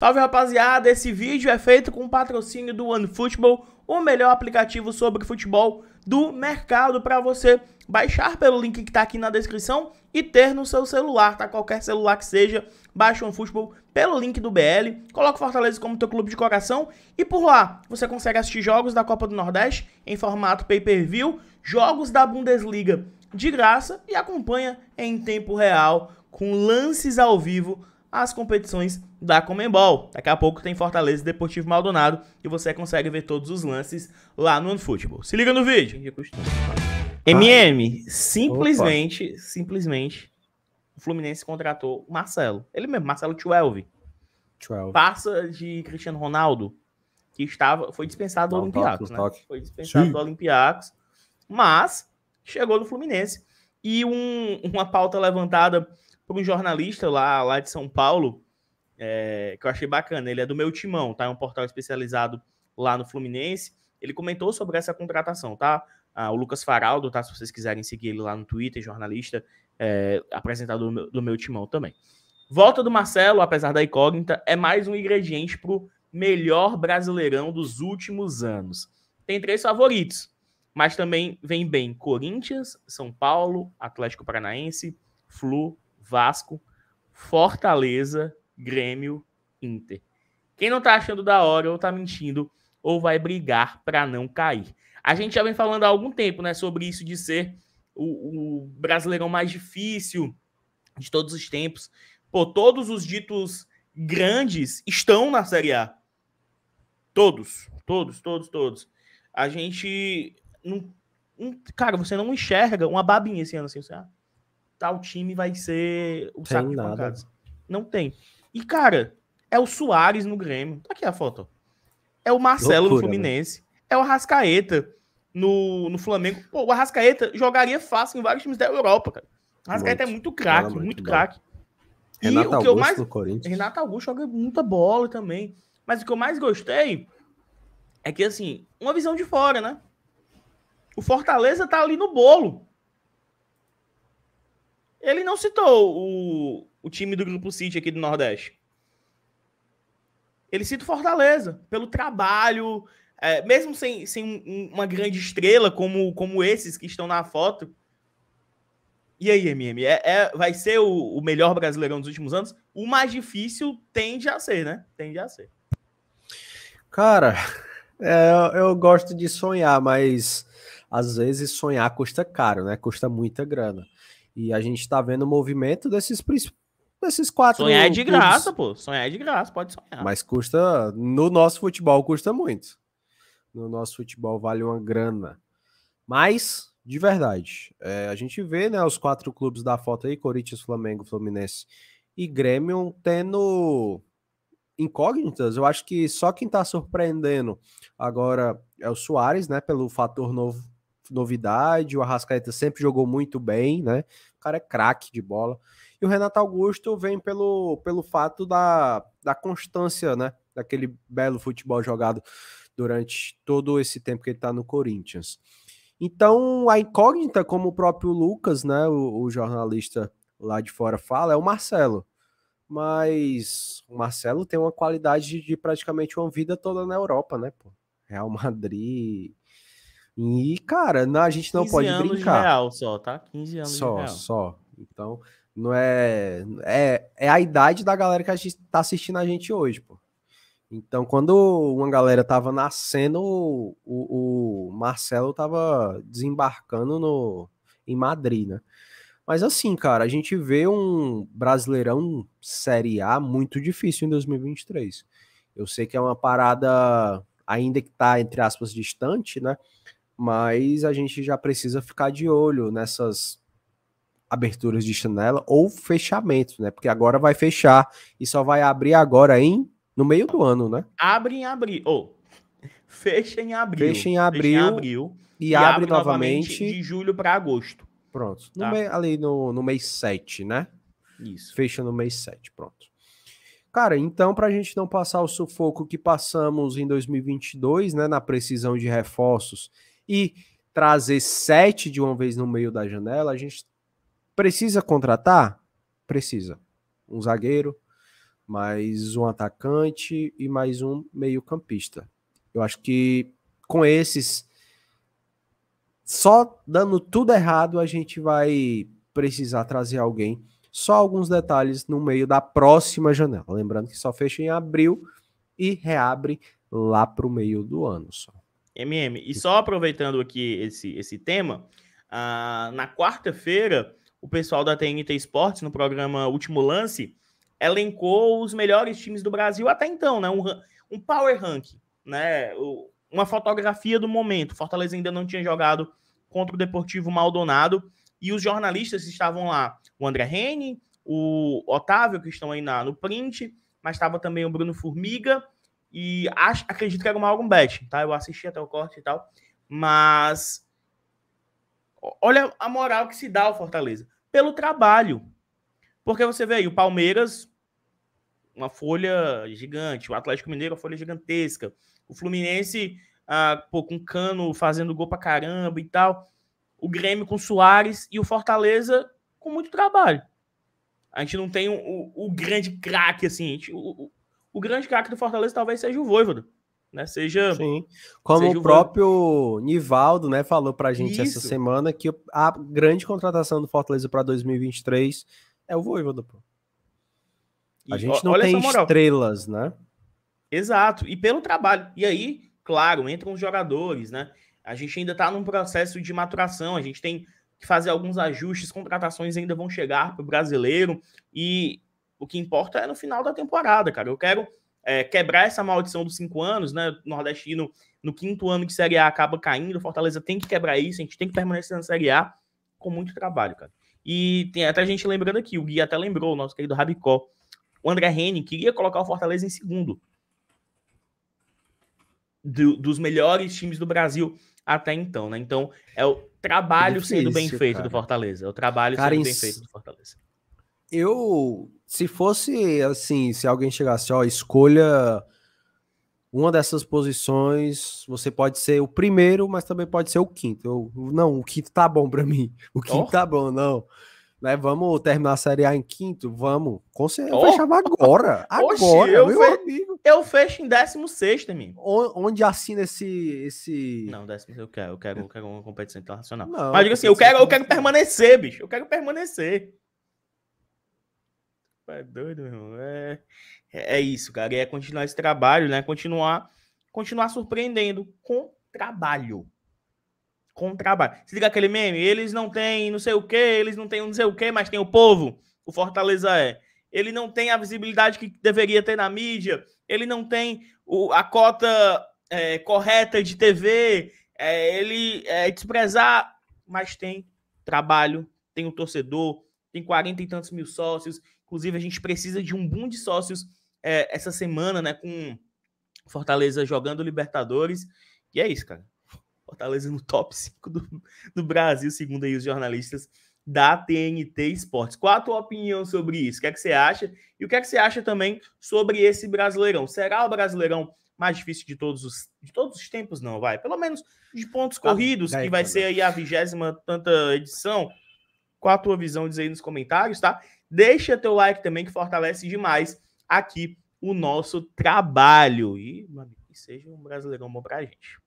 Salve rapaziada, esse vídeo é feito com patrocínio do OneFootball, o melhor aplicativo sobre futebol do mercado para você baixar pelo link que está aqui na descrição e ter no seu celular, tá? Qualquer celular que seja, baixa o OneFootball pelo link do BL, coloca o Fortaleza como teu clube de coração e por lá você consegue assistir jogos da Copa do Nordeste em formato pay-per-view, jogos da Bundesliga de graça e acompanha em tempo real com lances ao vivo as competições da Comembol. Daqui a pouco tem Fortaleza e Deportivo Maldonado e você consegue ver todos os lances lá no OneFootball. Se liga no vídeo. MM, simplesmente, Opa. simplesmente, o Fluminense contratou Marcelo. Ele mesmo, Marcelo Twelve. Passa de Cristiano Ronaldo, que estava, foi dispensado do Olympiacos, né? Foi dispensado Sim. do Olympiacos, mas chegou no Fluminense. E um, uma pauta levantada por um jornalista lá, lá de São Paulo, é, que eu achei bacana. Ele é do meu timão, tá? É um portal especializado lá no Fluminense. Ele comentou sobre essa contratação, tá? Ah, o Lucas Faraldo, tá? Se vocês quiserem seguir ele lá no Twitter, jornalista, é, apresentador do meu, do meu timão também. Volta do Marcelo, apesar da incógnita, é mais um ingrediente para o melhor brasileirão dos últimos anos. Tem três favoritos, mas também vem bem Corinthians, São Paulo, Atlético Paranaense, Flu Vasco, Fortaleza, Grêmio, Inter. Quem não tá achando da hora ou tá mentindo ou vai brigar para não cair. A gente já vem falando há algum tempo, né, sobre isso de ser o, o brasileirão mais difícil de todos os tempos. Pô, todos os ditos grandes estão na Série A. Todos, todos, todos, todos. A gente não, não cara, você não enxerga uma babinha esse ano assim, você. Ah, tal time vai ser o tem saco de pancadas. Não tem. E, cara, é o Soares no Grêmio. Tá aqui a foto. É o Marcelo Loucura, no né? Fluminense. Né? É o Rascaeta no, no Flamengo. Pô, o Rascaeta jogaria fácil em vários times da Europa, cara. O Rascaeta muito, é muito craque, muito, muito craque. Renato Augusto mais... do Corinthians. Renato Augusto joga muita bola também. Mas o que eu mais gostei é que, assim, uma visão de fora, né? O Fortaleza tá ali no bolo. Ele não citou o, o time do Grupo City aqui do Nordeste. Ele cita o Fortaleza, pelo trabalho, é, mesmo sem, sem uma grande estrela como, como esses que estão na foto. E aí, MM, é, é vai ser o, o, melhor brasileirão dos últimos anos? O mais difícil tende a ser, né? Tende a ser. Cara, é, eu gosto de sonhar, mas às vezes sonhar custa caro, né? Custa muita grana. E a gente tá vendo o movimento desses desses quatro. Sonhar é de clubes. graça, pô. Sonhar é de graça, pode sonhar. Mas custa. No nosso futebol custa muito. No nosso futebol vale uma grana. Mas, de verdade, é, a gente vê, né, os quatro clubes da foto aí, Corinthians, Flamengo, Fluminense e Grêmio, tendo incógnitas. Eu acho que só quem tá surpreendendo agora é o Soares, né, pelo fator novo novidade, o Arrascaeta sempre jogou muito bem, né? O cara é craque de bola. E o Renato Augusto vem pelo, pelo fato da, da constância, né? Daquele belo futebol jogado durante todo esse tempo que ele está no Corinthians. Então, a incógnita, como o próprio Lucas, né, o, o, jornalista lá de fora fala, é o Marcelo. Mas o Marcelo tem uma qualidade de, de praticamente uma vida toda na Europa, né, pô? Real Madrid, e, cara, a gente não pode anos brincar. real só, tá? 15 anos só, de real. Só, Então, não é, é. É a idade da galera que a gente tá assistindo a gente hoje, pô. Então, quando uma galera tava nascendo, o, o, o Marcelo tava desembarcando no, em Madrid, né? Mas assim, cara, a gente vê um Brasileirão Série A muito difícil em 2023. Eu sei que é uma parada ainda que tá, entre aspas, distante, né? mas a gente já precisa ficar de olho nessas aberturas de janela ou fechamentos, né? Porque agora vai fechar e só vai abrir agora em no meio do ano, né? Abre em abril. Oh, fecha em abril. Fecha em abril. Fecha em abril e, e abre, abre, novamente de julho para agosto. Pronto. Tá. No ali no, no mês 7, né? Isso. Fecha no mês 7, pronto. Cara, então, para a gente não passar o sufoco que passamos em 2022, né, na precisão de reforços e trazer sete de uma vez no meio da janela, a gente precisa contratar? Precisa. Um zagueiro, mais um atacante e mais um meio-campista. Eu acho que com esses, só dando tudo errado, a gente vai precisar trazer alguém. Só alguns detalhes no meio da próxima janela. Lembrando que só fecha em abril e reabre lá para o meio do ano só. MM. E só aproveitando aqui esse, esse tema, ah, na quarta-feira, o pessoal da TNT Esportes, no programa Último Lance, elencou os melhores times do Brasil até então, né? Um, um power ranking, né? uma fotografia do momento. Fortaleza ainda não tinha jogado contra o Deportivo Maldonado e os jornalistas estavam lá. O André Rene, o Otávio, que estão aí na, no print, mas estava também o Bruno Formiga e acho, acredito que era o Aurum Bet, tá? Eu assisti até o corte e tal. Mas olha a moral que se dá ao Fortaleza. Pelo trabalho. Porque você vê aí, o Palmeiras, uma folha gigante. O Atlético Mineiro, uma folha gigantesca. O Fluminense, ah, pô, com cano fazendo gol pra caramba e tal. O Grêmio com Soares e o Fortaleza com muito trabalho. A gente não tem o, o grande craque, assim. Gente, o, o grande craque do Fortaleza talvez seja o Voivodo. Né? Seja. Sim. Como seja o, próprio Nivaldo né, falou pra gente Isso. essa semana que a grande contratação do Fortaleza para 2023 é o Voivodo, pô. A e gente não olha tem estrelas, né? Exato, e pelo trabalho. E aí, claro, entram os jogadores, né? A gente ainda está num processo de maturação, a gente tem que fazer alguns ajustes, contratações ainda vão chegar para o brasileiro. E o que importa é no final da temporada, cara. Eu quero é, quebrar essa maldição dos cinco anos, né? O nordestino, no quinto ano de Série A, acaba caindo. O Fortaleza tem que quebrar isso, a gente tem que permanecer na Série A com muito trabalho, cara. E tem até gente lembrando aqui, o Gui até lembrou, o nosso querido Rabicó. O André Henning queria colocar o Fortaleza em segundo. Do, dos melhores times do Brasil até então, né? Então, é o trabalho Difícil, sendo bem feito cara. do Fortaleza. É o trabalho cara, sendo bem feito do Fortaleza. Eu se fosse assim, se alguém chegasse, ó, escolha uma dessas posições, você pode ser o primeiro, mas também pode ser o quinto. Eu, não, o quinto tá bom para mim. O quinto oh. tá bom, não. Né, vamos terminar a Série A em quinto? Vamos. Com certeza. Oh. Fechava agora. Oxi, agora, eu meu fe... amigo. Eu fecho em 16 amigo. onde assina esse... esse... Não, 16 eu quero. Eu quero, eu quero uma competição internacional. Não, mas diga assim, eu quero, eu quero permanecer, bicho. Eu quero permanecer é doido, meu irmão. É, é, é isso, cara. É continuar esse trabalho, né? Continuar, continuar surpreendendo com trabalho. Com trabalho. Se liga aquele meme, eles não têm não sei o que, eles não têm não sei o que, mas tem o povo. O Fortaleza é. Ele não tem a visibilidade que deveria ter na mídia. Ele não tem o, a cota é, correta de TV. É, ele é desprezar, mas tem trabalho, tem o torcedor, tem 40 e tantos mil sócios, Inclusive, a gente precisa de um boom de sócios é, essa semana, né? Com Fortaleza jogando Libertadores. E é isso, cara. Fortaleza no top 5 do, do Brasil, segundo aí os jornalistas da TNT Esportes. Qual a tua opinião sobre isso? O que é que você acha? E o que é que você acha também sobre esse Brasileirão? Será o Brasileirão mais difícil de todos os, de todos os tempos? Não, vai. Pelo menos de pontos tá corridos, ah, que vai ser aí a vigésima tanta edição. Qual a tua visão? Diz aí nos comentários, tá? Deixa teu like também, que fortalece demais aqui o nosso trabalho. E, amigo, seja um brasileirão bom pra gente.